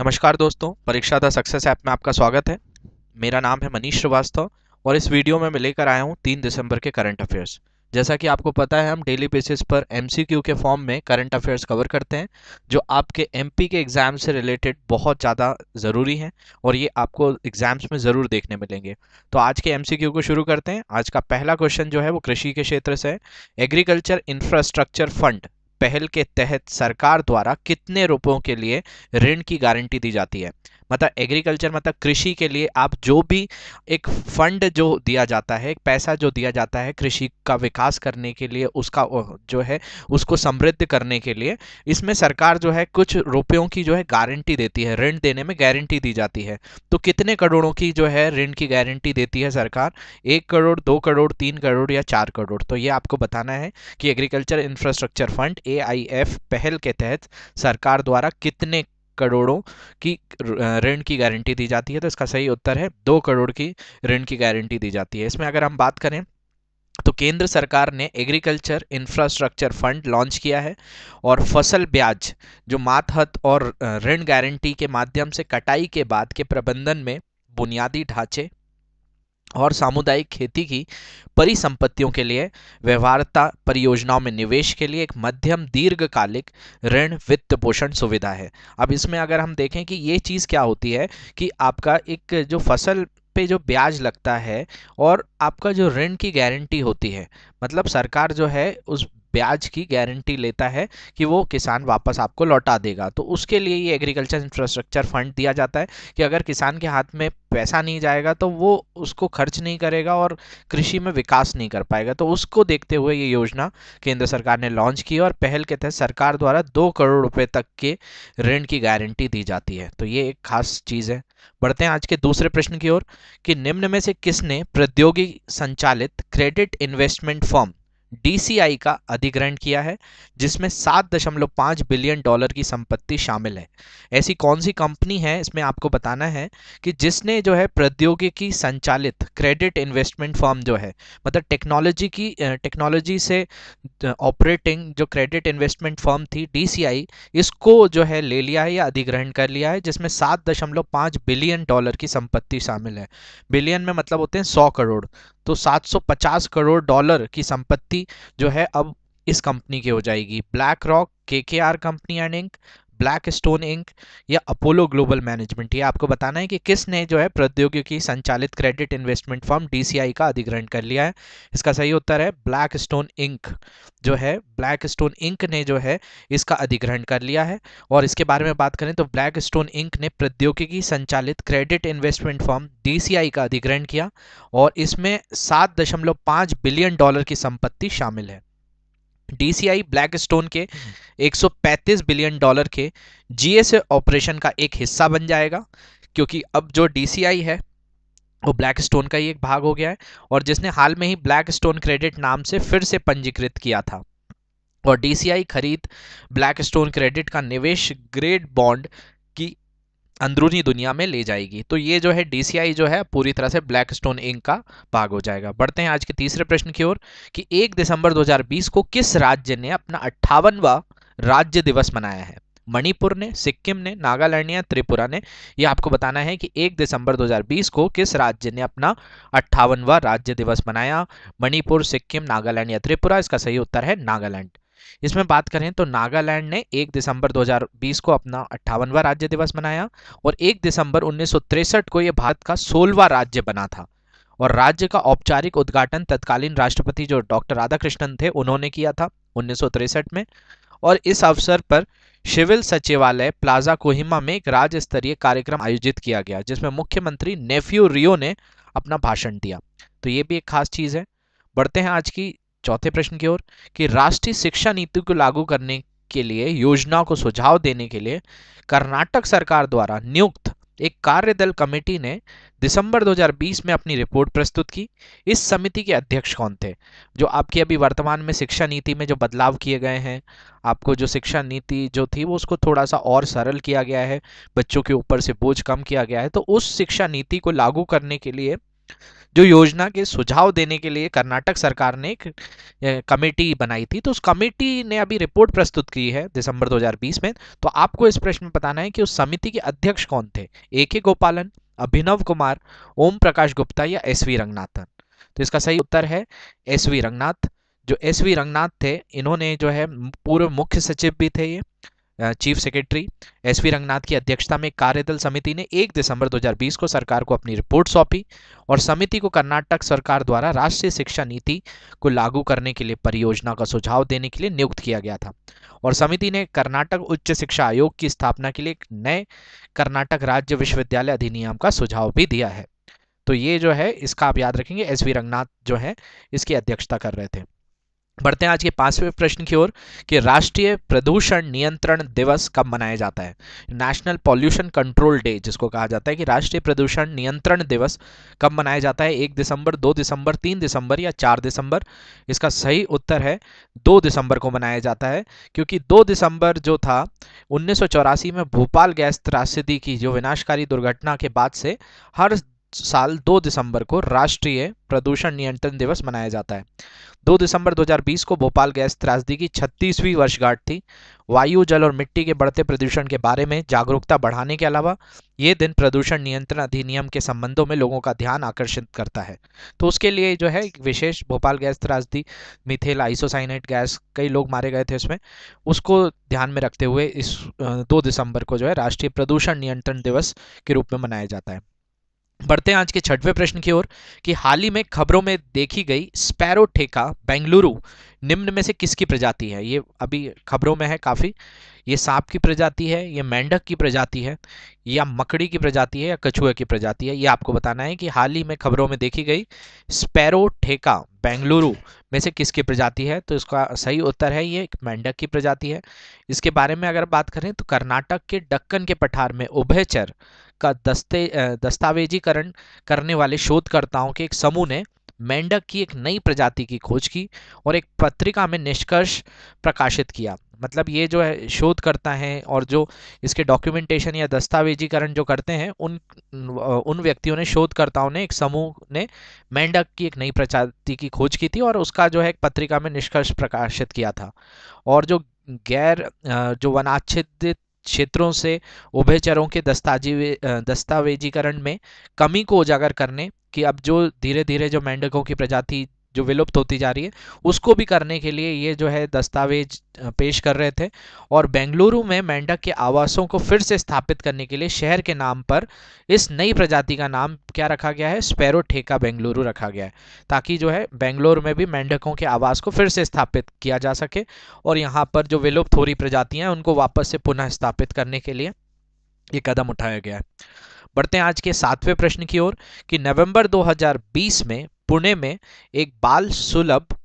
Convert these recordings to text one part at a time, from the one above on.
नमस्कार दोस्तों परीक्षा द सक्सेस ऐप में आपका स्वागत है मेरा नाम है मनीष श्रीवास्तव और इस वीडियो में मैं लेकर आया हूँ तीन दिसंबर के करंट अफेयर्स जैसा कि आपको पता है हम डेली बेसिस पर एम के फॉर्म में करंट अफेयर्स कवर करते हैं जो आपके एम के एग्ज़ाम से रिलेटेड बहुत ज़्यादा ज़रूरी हैं और ये आपको एग्ज़ाम्स में ज़रूर देखने मिलेंगे तो आज के एम को शुरू करते हैं आज का पहला क्वेश्चन जो है वो कृषि के क्षेत्र से है एग्रीकल्चर इंफ्रास्ट्रक्चर फंड पहल के तहत सरकार द्वारा कितने रुपयों के लिए ऋण की गारंटी दी जाती है मतलब एग्रीकल्चर मतलब कृषि के लिए आप जो भी एक फंड जो दिया जाता है एक पैसा जो दिया जाता है कृषि का विकास करने के लिए उसका जो है उसको समृद्ध करने के लिए इसमें सरकार जो है कुछ रुपयों की जो है गारंटी देती है ऋण देने में गारंटी दी जाती है तो कितने करोड़ों की जो है ऋण की गारंटी देती है सरकार एक करोड़ दो करोड़ तीन करोड़ या चार करोड़ तो ये आपको बताना है कि एग्रीकल्चर इंफ्रास्ट्रक्चर फंड ए पहल के तहत सरकार द्वारा कितने करोड़ों की ऋण की गारंटी दी जाती है तो इसका सही उत्तर है दो करोड़ की ऋण की गारंटी दी जाती है इसमें अगर हम बात करें तो केंद्र सरकार ने एग्रीकल्चर इंफ्रास्ट्रक्चर फंड लॉन्च किया है और फसल ब्याज जो मातहत और ऋण गारंटी के माध्यम से कटाई के बाद के प्रबंधन में बुनियादी ढांचे और सामुदायिक खेती की परिसंपत्तियों के लिए व्यवहारता परियोजनाओं में निवेश के लिए एक मध्यम दीर्घकालिक ऋण वित्त पोषण सुविधा है अब इसमें अगर हम देखें कि ये चीज़ क्या होती है कि आपका एक जो फसल पे जो ब्याज लगता है और आपका जो ऋण की गारंटी होती है मतलब सरकार जो है उस ब्याज की गारंटी लेता है कि वो किसान वापस आपको लौटा देगा तो उसके लिए ये एग्रीकल्चर इंफ्रास्ट्रक्चर फंड दिया जाता है कि अगर किसान के हाथ में पैसा नहीं जाएगा तो वो उसको खर्च नहीं करेगा और कृषि में विकास नहीं कर पाएगा तो उसको देखते हुए ये योजना केंद्र सरकार ने लॉन्च की और पहल के तहत सरकार द्वारा दो करोड़ रुपए तक के ऋण की गारंटी दी जाती है तो ये एक खास चीज़ है बढ़ते हैं आज के दूसरे प्रश्न की ओर कि निम्न में से किसने प्रौद्योगिक संचालित क्रेडिट इन्वेस्टमेंट फॉर्म डीसीआई का अधिग्रहण किया है जिसमें 7.5 बिलियन डॉलर की संपत्ति शामिल है ऐसी कौन सी कंपनी है इसमें आपको बताना है कि जिसने जो है प्रौद्योगिकी संचालित क्रेडिट इन्वेस्टमेंट फर्म जो है मतलब टेक्नोलॉजी की टेक्नोलॉजी से ऑपरेटिंग जो क्रेडिट इन्वेस्टमेंट फर्म थी डीसीआई इसको जो है ले लिया है या अधिग्रहण कर लिया है जिसमें सात बिलियन डॉलर की संपत्ति शामिल है बिलियन में मतलब होते हैं सौ करोड़ तो 750 करोड़ डॉलर की संपत्ति जो है अब इस कंपनी की हो जाएगी black BlackRock K K R company and Inc Blackstone Inc या अपोलो ग्लोबल मैनेजमेंट ये आपको बताना है कि किसने जो है प्रौद्योगिकी संचालित क्रेडिट इन्वेस्टमेंट फॉर्म डीसीआई का अधिग्रहण कर लिया है इसका सही उत्तर है ब्लैक स्टोन इंक जो है ब्लैक स्टोन इंक ने जो है इसका अधिग्रहण कर लिया है और इसके बारे में बात करें तो ब्लैक स्टोन इंक ने प्रौद्योगिकी संचालित क्रेडिट इन्वेस्टमेंट फॉर्म डीसीआई का अधिग्रहण किया और इसमें सात दशमलव बिलियन डॉलर की संपत्ति शामिल है डीसीआई ब्लैकस्टोन के 135 हम्म। बिलियन डॉलर के जीएसए ऑपरेशन का एक हिस्सा बन जाएगा क्योंकि अब जो डीसीआई है वो ब्लैक स्टोन का ही एक भाग हो गया है और जिसने हाल में ही ब्लैक स्टोन क्रेडिट नाम से फिर से पंजीकृत किया था और डीसीआई खरीद ब्लैक स्टोन क्रेडिट का निवेश ग्रेड बॉन्ड की अंदरूनी दुनिया में ले जाएगी तो ये जो है डीसीआई जो है पूरी तरह से ब्लैक स्टोन इंक का भाग हो जाएगा बढ़ते हैं आज के तीसरे प्रश्न की ओर कि 1 दिसंबर 2020 को किस राज्य ने अपना अट्ठावनवा राज्य दिवस मनाया है मणिपुर ने सिक्किम ने नागालैंड या त्रिपुरा ने यह आपको बताना है कि 1 दिसंबर 2020 को किस राज्य ने अपना अट्ठावनवा राज्य दिवस मनाया मणिपुर सिक्किम नागालैंड या त्रिपुरा इसका सही उत्तर है नागालैंड इसमें बात करें तो नागालैंड ने 1 दिसंबर 2020 को अपना अट्ठावनवा राज्य दिवस मनाया और 1 दिसंबर उन्नीस को यह भारत का सोलवा राज्य बना था और राज्य का औपचारिक उद्घाटन तत्कालीन राष्ट्रपति जो डॉक्टर राधाकृष्णन थे उन्होंने किया था उन्नीस में और इस अवसर पर सिविल सचिवालय प्लाजा कोहिमा में एक राज्य स्तरीय कार्यक्रम आयोजित किया गया जिसमें मुख्यमंत्री नेफ्यू रियो ने अपना भाषण दिया तो ये भी एक खास चीज़ है बढ़ते हैं आज की चौथे प्रश्न की ओर कि राष्ट्रीय शिक्षा नीति को लागू करने के लिए योजनाओं को सुझाव देने के लिए कर्नाटक सरकार द्वारा नियुक्त एक कार्यदल कमेटी ने दिसंबर 2020 में अपनी रिपोर्ट प्रस्तुत की इस समिति के अध्यक्ष कौन थे जो आपकी अभी वर्तमान में शिक्षा नीति में जो बदलाव किए गए हैं आपको जो शिक्षा नीति जो थी वो उसको थोड़ा सा और सरल किया गया है बच्चों के ऊपर से बोझ कम किया गया है तो उस शिक्षा नीति को लागू करने के लिए जो योजना के सुझाव देने के लिए कर्नाटक सरकार ने एक कमेटी बनाई थी तो उस कमेटी ने अभी रिपोर्ट प्रस्तुत की है दिसंबर 2020 में तो आपको इस प्रश्न में बताना है कि उस समिति के अध्यक्ष कौन थे ए के गोपालन अभिनव कुमार ओम प्रकाश गुप्ता या एस वी रंगनाथन तो इसका सही उत्तर है एस वी रंगनाथ जो एस वी रंगनाथ थे इन्होंने जो है पूर्व मुख्य सचिव भी थे ये chief secretary S V Ranganath की अध्यक्षता में कार्यदल समिति ने 1 दिसंबर 2020 को सरकार को अपनी रिपोर्ट सौंपी और समिति को कर्नाटक सरकार द्वारा राष्ट्रीय शिक्षा नीति को लागू करने के लिए परियोजना का सुझाव देने के लिए नियुक्त किया गया था और समिति ने कर्नाटक उच्च शिक्षा आयोग की स्थापना के लिए नए कर्नाटक राज्य विश्वविद्यालय अधिनियम का सुझाव भी दिया है तो ये जो है इसका आप याद रखेंगे एस वी रंगनाथ जो है इसकी अध्यक्षता कर रहे थे बढ़ते हैं आज के पांचवें प्रश्न की ओर कि राष्ट्रीय प्रदूषण नियंत्रण दिवस कब मनाया जाता है नेशनल पॉल्यूशन कंट्रोल डे जिसको कहा जाता है कि राष्ट्रीय प्रदूषण नियंत्रण दिवस कब मनाया जाता है एक दिसंबर दो दिसंबर तीन दिसंबर या चार दिसंबर इसका सही उत्तर है दो दिसंबर को मनाया जाता है क्योंकि दो दिसंबर जो था उन्नीस में भोपाल गैस त्रासदी की जो विनाशकारी दुर्घटना के बाद से हर साल 2 दिसंबर को राष्ट्रीय प्रदूषण नियंत्रण दिवस मनाया जाता है 2 दिसंबर 2020 को भोपाल गैस त्रासदी की 36वीं वर्षगांठ थी वायु जल और मिट्टी के बढ़ते प्रदूषण के बारे में जागरूकता बढ़ाने के अलावा ये दिन प्रदूषण नियंत्रण अधिनियम के संबंधों में लोगों का ध्यान आकर्षित करता है तो उसके लिए जो है विशेष भोपाल गैस त्रासदी मिथेल आइसोसाइनेट गैस कई लोग मारे गए थे इसमें उसको ध्यान में रखते हुए इस दो दिसंबर को जो है राष्ट्रीय प्रदूषण नियंत्रण दिवस के रूप में मनाया जाता है बढ़ते हैं आज के छठवें प्रश्न की ओर कि हाल ही में खबरों में देखी गई स्पैरो ठेका बेंगलुरु निम्न में से किसकी प्रजाति है ये अभी खबरों में है काफ़ी ये सांप की प्रजाति है ये मेंढक की प्रजाति है या मकड़ी की प्रजाति है या कछुए की प्रजाति है ये आपको बताना है कि हाल ही में खबरों में देखी गई स्पैरो ठेका बेंगलुरु में से किसकी प्रजाति है तो इसका सही उत्तर है ये एक मेंढक की प्रजाति है इसके बारे में अगर बात करें तो कर्नाटक के डक्कन के पठार में उभयचर का दस्ते दस्तावेजीकरण करने वाले शोधकर्ताओं के एक समूह ने मेंढक की एक नई प्रजाति की खोज की और एक पत्रिका में निष्कर्ष प्रकाशित किया मतलब ये जो है शोधकर्ता हैं और जो इसके डॉक्यूमेंटेशन या दस्तावेजीकरण जो करते हैं उन उन व्यक्तियों ने शोधकर्ताओं ने एक समूह ने मेंढक की एक नई प्रजाति की खोज की थी और उसका जो है एक पत्रिका में निष्कर्ष प्रकाशित किया था और जो गैर जो वनाच्छेदित क्षेत्रों से उभय चरों के दस्ताजी दस्तावेजीकरण में कमी को उजागर करने कि अब जो धीरे धीरे जो मेंढकों की प्रजाति जो विलुप्त होती जा रही है उसको भी करने के लिए ये जो है दस्तावेज पेश कर रहे थे और बेंगलुरु में मेंढक के आवासों को फिर से स्थापित करने के लिए शहर के नाम पर इस नई प्रजाति का नाम क्या रखा गया है स्पैरो ठेका बेंगलुरु रखा गया है ताकि जो है बेंगलुरु में भी मेंढकों के आवास को फिर से स्थापित किया जा सके और यहाँ पर जो विलुप्त हो रही प्रजातियाँ उनको वापस से पुनः स्थापित करने के लिए ये कदम उठाया गया है बढ़ते हैं आज के सातवें प्रश्न की ओर कि नवंबर 2020 में पुणे में एक बाल सुलभ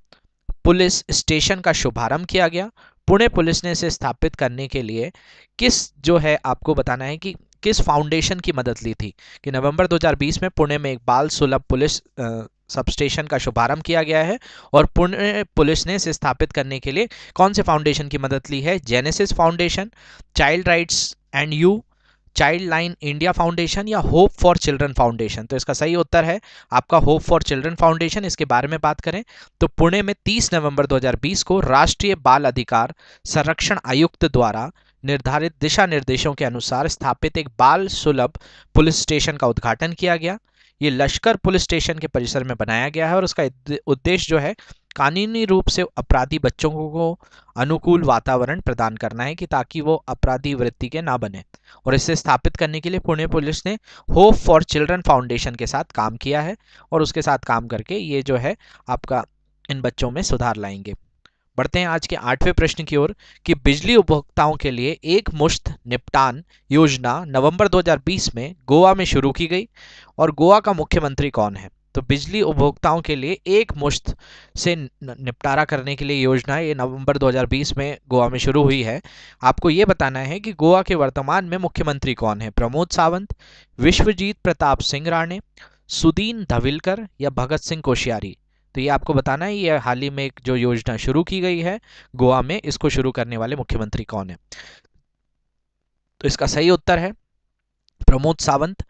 पुलिस स्टेशन का शुभारंभ किया गया पुणे पुलिस ने इसे स्थापित करने के लिए किस जो है आपको बताना है कि किस फाउंडेशन की मदद ली थी कि नवंबर 2020 में पुणे में एक बाल सुलभ पुलिस सब स्टेशन का शुभारंभ किया गया है और पुणे पुलिस ने इसे स्थापित करने के लिए कौन से फाउंडेशन की मदद ली है Genesis Foundation Child Rights and You Childline India Foundation या होप फॉर चिल्ड्रन फाउंडेशन तो इसका सही उत्तर है आपका होप फॉर चिल्ड्रन फाउंडेशन इसके बारे में बात करें तो पुणे में 30 नवंबर 2020 को राष्ट्रीय बाल अधिकार संरक्षण आयुक्त द्वारा निर्धारित दिशा निर्देशों के अनुसार स्थापित एक बाल सुलभ पुलिस स्टेशन का उद्घाटन किया गया ये लश्कर पुलिस स्टेशन के परिसर में बनाया गया है और उसका उद्देश्य जो है कानूनी रूप से अपराधी बच्चों को अनुकूल वातावरण प्रदान करना है कि ताकि वो अपराधी वृत्ति के ना बने और इसे स्थापित करने के लिए पुणे पुलिस ने होप फॉर चिल्ड्रन फाउंडेशन के साथ काम किया है और उसके साथ काम करके ये जो है आपका इन बच्चों में सुधार लाएंगे बढ़ते हैं आज के आठवें प्रश्न की ओर कि बिजली उपभोक्ताओं के लिए एक मुश्त निपटान योजना नवंबर 2020 में गोवा में शुरू की गई और गोवा का मुख्यमंत्री कौन है तो बिजली उपभोक्ताओं के लिए एक मुश्त से निपटारा करने के लिए योजना ये नवंबर 2020 में गोवा में शुरू हुई है आपको ये बताना है कि गोवा के वर्तमान में मुख्यमंत्री कौन है प्रमोद सावंत विश्वजीत प्रताप सिंह राणे सुदीन धविलकर या भगत सिंह कोशियारी तो ये आपको बताना है ये हाल ही में एक जो योजना शुरू की गई है गोवा में इसको शुरू करने वाले मुख्यमंत्री कौन है तो इसका सही उत्तर है प्रमोद सावंत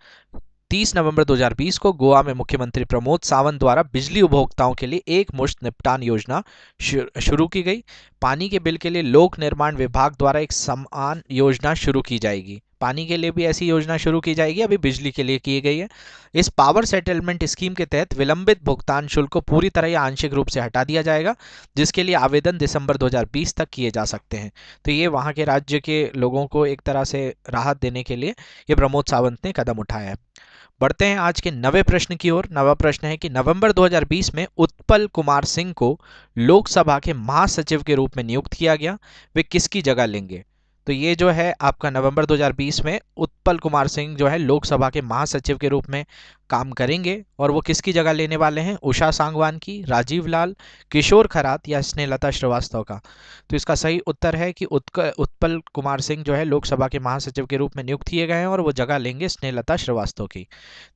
30 नवंबर 2020 को गोवा में मुख्यमंत्री प्रमोद सावंत द्वारा बिजली उपभोक्ताओं के लिए एक मुश्त निपटान योजना शुरू की गई पानी के बिल के लिए लोक निर्माण विभाग द्वारा एक समान योजना शुरू की जाएगी पानी के लिए भी ऐसी योजना शुरू की जाएगी अभी बिजली के लिए की गई है इस पावर सेटलमेंट स्कीम के तहत विलंबित भुगतान शुल्क को पूरी तरह या आंशिक रूप से हटा दिया जाएगा जिसके लिए आवेदन दिसंबर 2020 तक किए जा सकते हैं तो ये वहाँ के राज्य के लोगों को एक तरह से राहत देने के लिए ये प्रमोद सावंत ने कदम उठाया है बढ़ते हैं आज के नवे प्रश्न की ओर नवा प्रश्न है कि नवंबर 2020 में उत्पल कुमार सिंह को लोकसभा के महासचिव के रूप में नियुक्त किया गया वे किसकी जगह लेंगे तो ये जो है आपका नवंबर 2020 में उत्पल कुमार सिंह जो है लोकसभा के महासचिव के रूप में काम करेंगे और वो किसकी जगह लेने वाले हैं उषा सांगवान की राजीव लाल किशोर खरात या स्नेहलता श्रीवास्तव का तो इसका सही उत्तर है कि उत्पल कुमार सिंह जो है लोकसभा के महासचिव के रूप में नियुक्त किए गए हैं और वो जगह लेंगे स्नेहलता श्रीवास्तव की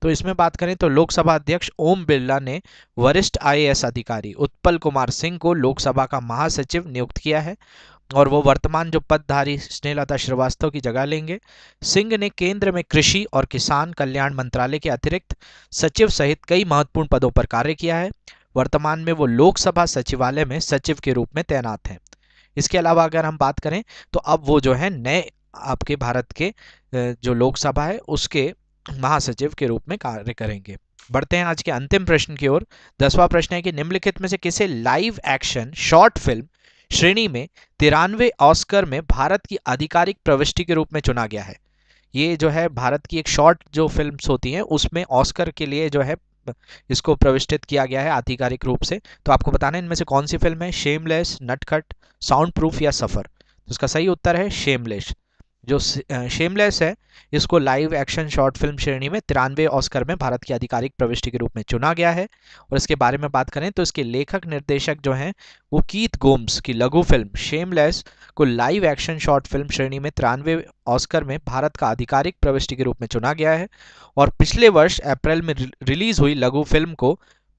तो इसमें बात करें तो लोकसभा अध्यक्ष ओम बिरला ने वरिष्ठ आई अधिकारी उत्पल कुमार सिंह को लोकसभा का महासचिव नियुक्त किया है और वो वर्तमान जो पदधारी स्नेहलता श्रीवास्तव की जगह लेंगे सिंह ने केंद्र में कृषि और किसान कल्याण मंत्रालय के अतिरिक्त सचिव सहित कई महत्वपूर्ण पदों पर कार्य किया है वर्तमान में वो लोकसभा सचिवालय में सचिव के रूप में तैनात हैं इसके अलावा अगर हम बात करें तो अब वो जो है नए आपके भारत के जो लोकसभा है उसके महासचिव के रूप में कार्य करेंगे बढ़ते हैं आज के अंतिम प्रश्न की ओर दसवां प्रश्न है कि निम्नलिखित में से किसे लाइव एक्शन शॉर्ट फिल्म श्रेणी में तिरानवे ऑस्कर में भारत की आधिकारिक प्रविष्टि के रूप में चुना गया है ये जो है भारत की एक शॉर्ट जो फिल्म होती हैं उसमें ऑस्कर के लिए जो है इसको प्रविष्टित किया गया है आधिकारिक रूप से तो आपको बताना इनमें से कौन सी फिल्म है शेमलेस नटखट साउंड प्रूफ या सफ़र तो इसका सही उत्तर है शेमलेस जो शेमलेस है इसको लाइव एक्शन शॉर्ट फिल्म श्रेणी में तिरानवे ऑस्कर में भारत की आधिकारिक प्रविष्टि के रूप में चुना गया है और इसके बारे में बात करें तो इसके लेखक निर्देशक जो हैं वो कीत गोम्स की लघु फिल्म शेमलेस को लाइव एक्शन शॉर्ट फिल्म श्रेणी में तिरानवे ऑस्कर में भारत का आधिकारिक प्रविष्टि के रूप में चुना गया है और पिछले वर्ष अप्रैल में रिलीज हुई लघु फिल्म को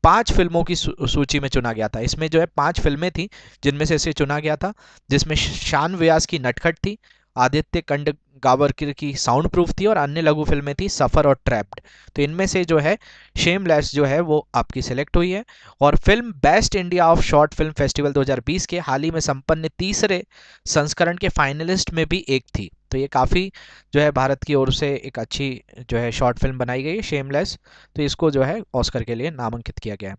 पांच फिल्मों की सूची में चुना गया था इसमें जो है पांच फिल्में थी जिनमें से इसे चुना गया था जिसमें शान व्यास की नटखट थी आदित्य कंड गावरकर की साउंड प्रूफ थी और अन्य लघु फिल्में थी सफ़र और ट्रैप्ड तो इनमें से जो है शेमलेस जो है वो आपकी सिलेक्ट हुई है और film best India of short film festival 2020 के हाल ही में संपन्न तीसरे संस्करण के फाइनलिस्ट में भी एक थी तो ये काफ़ी जो है भारत की ओर से एक अच्छी जो है शॉर्ट फिल्म बनाई गई शेमलेस तो इसको जो है ऑस्कर के लिए नामांकित किया गया है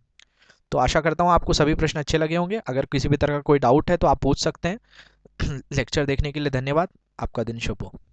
तो आशा करता हूँ आपको सभी प्रश्न अच्छे लगे होंगे अगर किसी भी तरह का कोई डाउट है तो आप पूछ सकते हैं लेक्चर देखने के लिए धन्यवाद आपका दिन शुभ हो